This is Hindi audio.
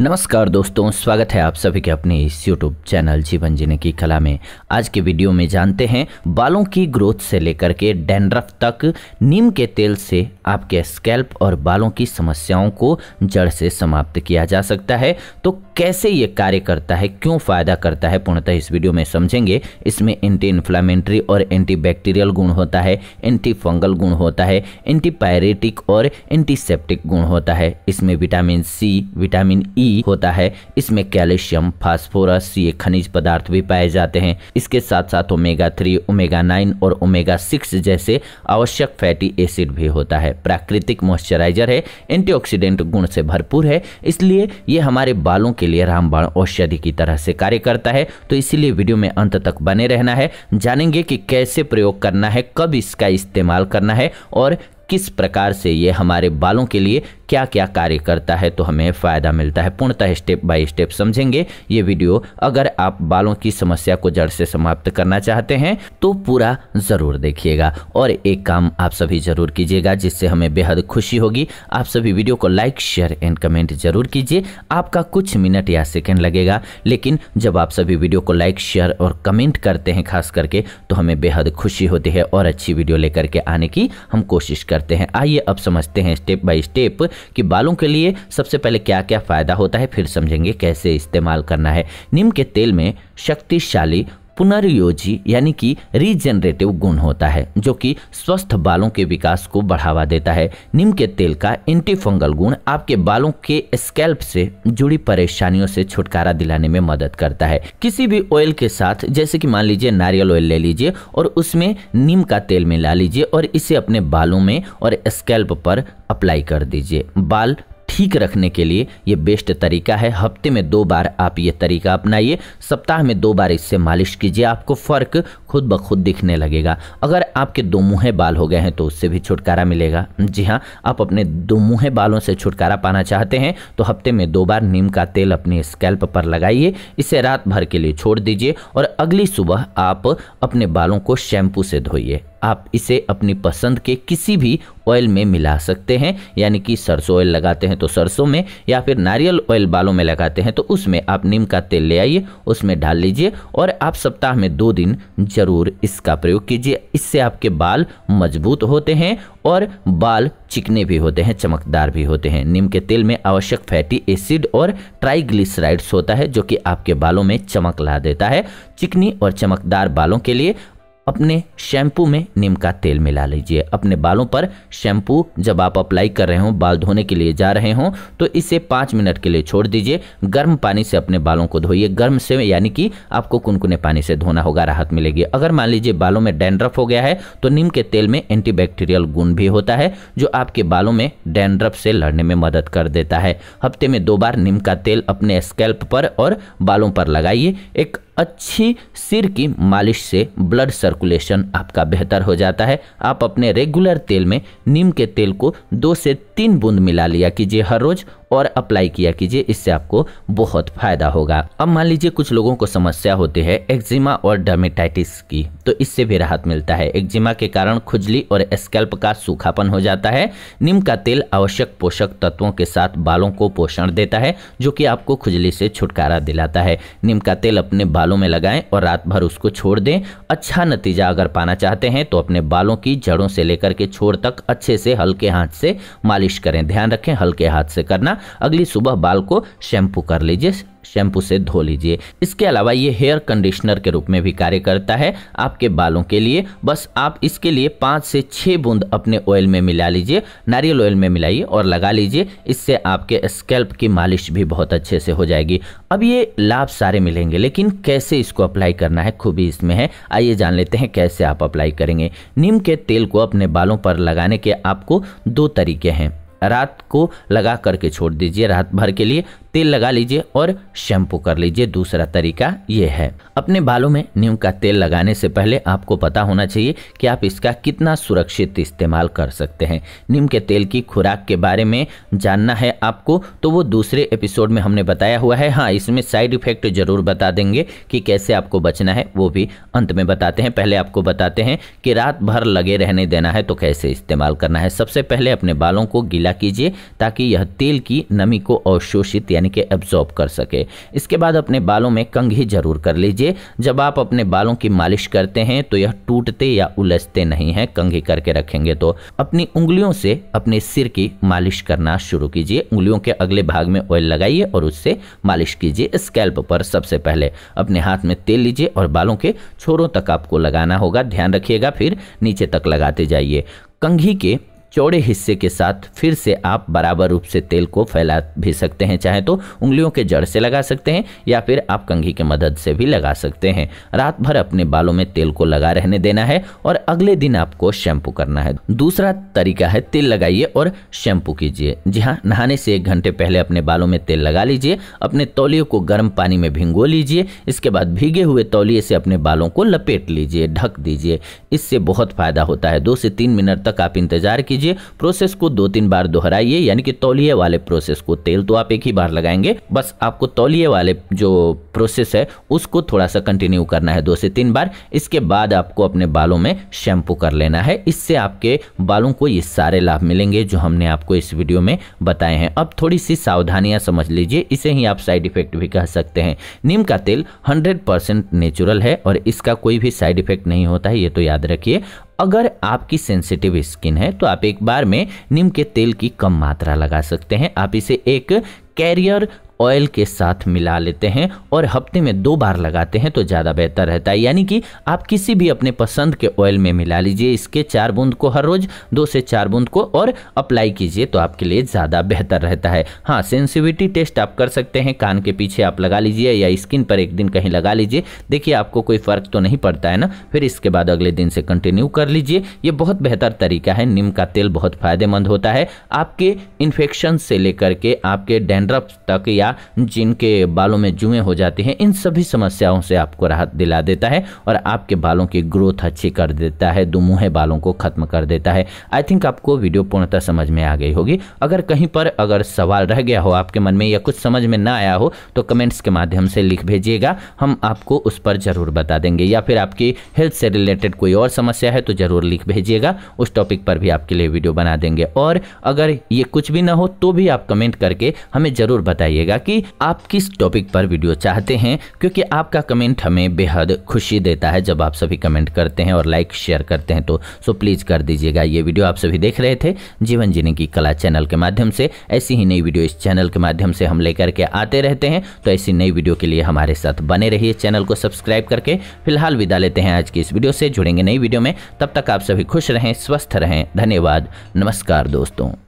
नमस्कार दोस्तों स्वागत है आप सभी के अपने इस यूट्यूब चैनल जीवन जीने की कला में आज के वीडियो में जानते हैं बालों की ग्रोथ से लेकर के डेंड्रफ तक नीम के तेल से आपके स्कैल्प और बालों की समस्याओं को जड़ से समाप्त किया जा सकता है तो कैसे ये कार्य करता है क्यों फ़ायदा करता है पूर्णतः इस वीडियो में समझेंगे इसमें एंटी इन्फ्लामेंट्री और एंटी बैक्टीरियल गुण होता है एंटी फंगल गुण होता है एंटीपायरेटिक और एंटीसेप्टिक गुण होता है इसमें vitamin C vitamin E e होता है इसमें कैल्शियम फास्फोरस ये खनिज पदार्थ भी पाए जाते हैं इसके साथ साथ ओमेगा थ्री ओमेगा नाइन और ओमेगा सिक्स जैसे आवश्यक फैटी एसिड भी होता है प्राकृतिक मॉइस्चराइजर है एंटीऑक्सीडेंट गुण से भरपूर है इसलिए ये हमारे बालों के के लिए रामबाण औषधि की तरह से कार्य करता है तो इसीलिए वीडियो में अंत तक बने रहना है जानेंगे कि कैसे प्रयोग करना है कब इसका इस्तेमाल करना है और किस प्रकार से ये हमारे बालों के लिए क्या क्या कार्य करता है तो हमें फ़ायदा मिलता है पूर्णतः स्टेप बाय स्टेप समझेंगे ये वीडियो अगर आप बालों की समस्या को जड़ से समाप्त करना चाहते हैं तो पूरा ज़रूर देखिएगा और एक काम आप सभी ज़रूर कीजिएगा जिससे हमें बेहद खुशी होगी आप सभी वीडियो को लाइक शेयर एंड कमेंट ज़रूर कीजिए आपका कुछ मिनट या सेकेंड लगेगा लेकिन जब आप सभी वीडियो को लाइक शेयर और कमेंट करते हैं खास करके तो हमें बेहद खुशी होती है और अच्छी वीडियो लेकर के आने की हम कोशिश कर करते हैं आइए अब समझते हैं स्टेप बाय स्टेप कि बालों के लिए सबसे पहले क्या क्या फ़ायदा होता है फिर समझेंगे कैसे इस्तेमाल करना है नीम के तेल में शक्तिशाली पुनर्योजी यानी कि रीजेनरेटिव गुण होता है जो कि स्वस्थ बालों के विकास को बढ़ावा देता है नीम के तेल का एंटी फंगल गुण आपके बालों के स्कैल्प से जुड़ी परेशानियों से छुटकारा दिलाने में मदद करता है किसी भी ऑयल के साथ जैसे कि मान लीजिए नारियल ऑयल ले लीजिए और उसमें नीम का तेल मिला लीजिए और इसे अपने बालों में और स्कैल्प पर अप्लाई कर दीजिए बाल ठीक रखने के लिए ये बेस्ट तरीका है हफ्ते में दो बार आप ये तरीका अपनाइए सप्ताह में दो बार इससे मालिश कीजिए आपको फ़र्क खुद ब खुद दिखने लगेगा अगर आपके दो मुँहे बाल हो गए हैं तो उससे भी छुटकारा मिलेगा जी हाँ आप अपने दो मुँहे बालों से छुटकारा पाना चाहते हैं तो हफ्ते में दो बार नीम का तेल अपने स्कैल्प पर लगाइए इसे रात भर के लिए छोड़ दीजिए और अगली सुबह आप अपने बालों को शैम्पू से धोइए आप इसे अपनी पसंद के किसी भी ऑयल में मिला सकते हैं यानी कि सरसों ऑयल लगाते हैं तो सरसों में या फिर नारियल ऑयल बालों में लगाते हैं तो उसमें आप नीम का तेल ले आइए उसमें डाल लीजिए और आप सप्ताह में दो दिन ज़रूर इसका प्रयोग कीजिए इससे आपके बाल मजबूत होते हैं और बाल चिकने भी होते हैं चमकदार भी होते हैं नीम के तेल में आवश्यक फैटी एसिड और ट्राइग्लिसराइड्स होता है जो कि आपके बालों में चमक ला देता है चिकनी और चमकदार बालों के लिए अपने शैम्पू में नीम का तेल मिला लीजिए अपने बालों पर शैम्पू जब आप अप्लाई कर रहे हो बाल धोने के लिए जा रहे हो तो इसे पाँच मिनट के लिए छोड़ दीजिए गर्म पानी से अपने बालों को धोइए गर्म से यानी कि आपको कुनकुने पानी से धोना होगा राहत मिलेगी अगर मान लीजिए बालों में डैंड्रफ हो गया है तो नीम के तेल में एंटीबैक्टीरियल गुण भी होता है जो आपके बालों में डैंड्रफ से लड़ने में मदद कर देता है हफ्ते में दो बार नीम का तेल अपने स्कैल्प पर और बालों पर लगाइए एक अच्छी सिर की मालिश से ब्लड सर्कुलेशन आपका बेहतर हो जाता है आप अपने रेगुलर तेल में नीम के तेल को दो से तीन बूंद मिला लिया कीजिए हर रोज़ और अप्लाई किया कीजिए इससे आपको बहुत फ़ायदा होगा अब मान लीजिए कुछ लोगों को समस्या होती है एक्जिमा और डर्मेटाइटिस की तो इससे भी राहत मिलता है एक्जिमा के कारण खुजली और स्कैल्प का सूखापन हो जाता है नीम का तेल आवश्यक पोषक तत्वों के साथ बालों को पोषण देता है जो कि आपको खुजली से छुटकारा दिलाता है नीम का तेल अपने बालों में लगाएं और रात भर उसको छोड़ दें अच्छा नतीजा अगर पाना चाहते हैं तो अपने बालों की जड़ों से लेकर के छोड़ तक अच्छे से हल्के हाथ से मालिश करें ध्यान रखें हल्के हाथ से करना करना अगली सुबह बाल को शैम्पू कर लीजिए शैम्पू से धो लीजिए इसके अलावा ये हेयर कंडीशनर के रूप में भी कार्य करता है आपके बालों के लिए बस आप इसके लिए पाँच से छः बूंद अपने ऑयल में मिला लीजिए नारियल ऑयल में मिलाइए और लगा लीजिए इससे आपके स्कैल्प की मालिश भी बहुत अच्छे से हो जाएगी अब ये लाभ सारे मिलेंगे लेकिन कैसे इसको अप्लाई करना है खूबी इसमें है आइए जान लेते हैं कैसे आप अप्लाई करेंगे नीम के तेल को अपने बालों पर लगाने के आपको दो तरीके हैं रात को लगा करके छोड़ दीजिए रात भर के लिए तेल लगा लीजिए और शैम्पू कर लीजिए दूसरा तरीका ये है अपने बालों में नीम का तेल लगाने से पहले आपको पता होना चाहिए कि आप इसका कितना सुरक्षित इस्तेमाल कर सकते हैं नीम के तेल की खुराक के बारे में जानना है आपको तो वो दूसरे एपिसोड में हमने बताया हुआ है हाँ इसमें साइड इफेक्ट जरूर बता देंगे कि कैसे आपको बचना है वो भी अंत में बताते हैं पहले आपको बताते हैं कि रात भर लगे रहने देना है तो कैसे इस्तेमाल करना है सबसे पहले अपने बालों को गीला कीजिए ताकि यह तेल की नमी को अवशोषित यानी यानी कि एब्जॉर्ब कर सके इसके बाद अपने बालों में कंघी जरूर कर लीजिए जब आप अपने बालों की मालिश करते हैं तो यह टूटते या उलझते नहीं है कंघी करके रखेंगे तो अपनी उंगलियों से अपने सिर की मालिश करना शुरू कीजिए उंगलियों के अगले भाग में ऑयल लगाइए और उससे मालिश कीजिए स्कैल्प पर सबसे पहले अपने हाथ में तेल लीजिए और बालों के छोरों तक आपको लगाना होगा ध्यान रखिएगा फिर नीचे तक लगाते जाइए कंघी के चौड़े हिस्से के साथ फिर से आप बराबर रूप से तेल को फैला भी सकते हैं चाहे तो उंगलियों के जड़ से लगा सकते हैं या फिर आप कंघी की मदद से भी लगा सकते हैं रात भर अपने बालों में तेल को लगा रहने देना है और अगले दिन आपको शैम्पू करना है दूसरा तरीका है तेल लगाइए और शैम्पू कीजिए जी हाँ नहाने से एक घंटे पहले अपने बालों में तेल लगा लीजिए अपने तौलिए को गर्म पानी में भिंगो लीजिए इसके बाद भीगे हुए तौलिए से अपने बालों को लपेट लीजिए ढक दीजिए इससे बहुत फायदा होता है दो से तीन मिनट तक आप इंतजार कीजिए लीजिए प्रोसेस को दो तीन बार दोहराइए यानी कि तौलिए वाले प्रोसेस को तेल तो आप एक ही बार लगाएंगे बस आपको तौलिए वाले जो प्रोसेस है उसको थोड़ा सा कंटिन्यू करना है दो से तीन बार इसके बाद आपको अपने बालों में शैम्पू कर लेना है इससे आपके बालों को ये सारे लाभ मिलेंगे जो हमने आपको इस वीडियो में बताए हैं अब थोड़ी सी सावधानियां समझ लीजिए इसे ही आप साइड इफेक्ट भी कह सकते हैं नीम का तेल 100% नेचुरल है और इसका कोई भी साइड इफेक्ट नहीं होता है ये तो याद रखिए अगर आपकी सेंसिटिव स्किन है तो आप एक बार में नीम के तेल की कम मात्रा लगा सकते हैं आप इसे एक कैरियर ऑयल के साथ मिला लेते हैं और हफ्ते में दो बार लगाते हैं तो ज़्यादा बेहतर रहता है यानी कि आप किसी भी अपने पसंद के ऑयल में मिला लीजिए इसके चार बूंद को हर रोज़ दो से चार बूंद को और अप्लाई कीजिए तो आपके लिए ज़्यादा बेहतर रहता है हाँ सेंसिविटी टेस्ट आप कर सकते हैं कान के पीछे आप लगा लीजिए या स्किन पर एक दिन कहीं लगा लीजिए देखिए आपको कोई फ़र्क तो नहीं पड़ता है ना फिर इसके बाद अगले दिन से कंटिन्यू कर लीजिए ये बहुत बेहतर तरीका है नीम का तेल बहुत फ़ायदेमंद होता है आपके इन्फेक्शन से लेकर के आपके डेंड्रफ तक या या जिनके बालों में जुएँ हो जाते हैं इन सभी समस्याओं से आपको राहत दिला देता है और आपके बालों की ग्रोथ अच्छी कर देता है दुमुहे बालों को खत्म कर देता है आई थिंक आपको वीडियो पूर्णतः समझ में आ गई होगी अगर कहीं पर अगर सवाल रह गया हो आपके मन में या कुछ समझ में ना आया हो तो कमेंट्स के माध्यम से लिख भेजिएगा हम आपको उस पर ज़रूर बता देंगे या फिर आपकी हेल्थ से रिलेटेड कोई और समस्या है तो ज़रूर लिख भेजिएगा उस टॉपिक पर भी आपके लिए वीडियो बना देंगे और अगर ये कुछ भी ना हो तो भी आप कमेंट करके हमें ज़रूर बताइएगा बताइएगा कि आप किस टॉपिक पर वीडियो चाहते हैं क्योंकि आपका कमेंट हमें बेहद खुशी देता है जब आप सभी कमेंट करते हैं और लाइक शेयर करते हैं तो सो प्लीज़ कर दीजिएगा ये वीडियो आप सभी देख रहे थे जीवन जीने की कला चैनल के माध्यम से ऐसी ही नई वीडियो इस चैनल के माध्यम से हम लेकर के आते रहते हैं तो ऐसी नई वीडियो के लिए हमारे साथ बने रहिए चैनल को सब्सक्राइब करके फिलहाल विदा लेते हैं आज की इस वीडियो से जुड़ेंगे नई वीडियो में तब तक आप सभी खुश रहें स्वस्थ रहें धन्यवाद नमस्कार दोस्तों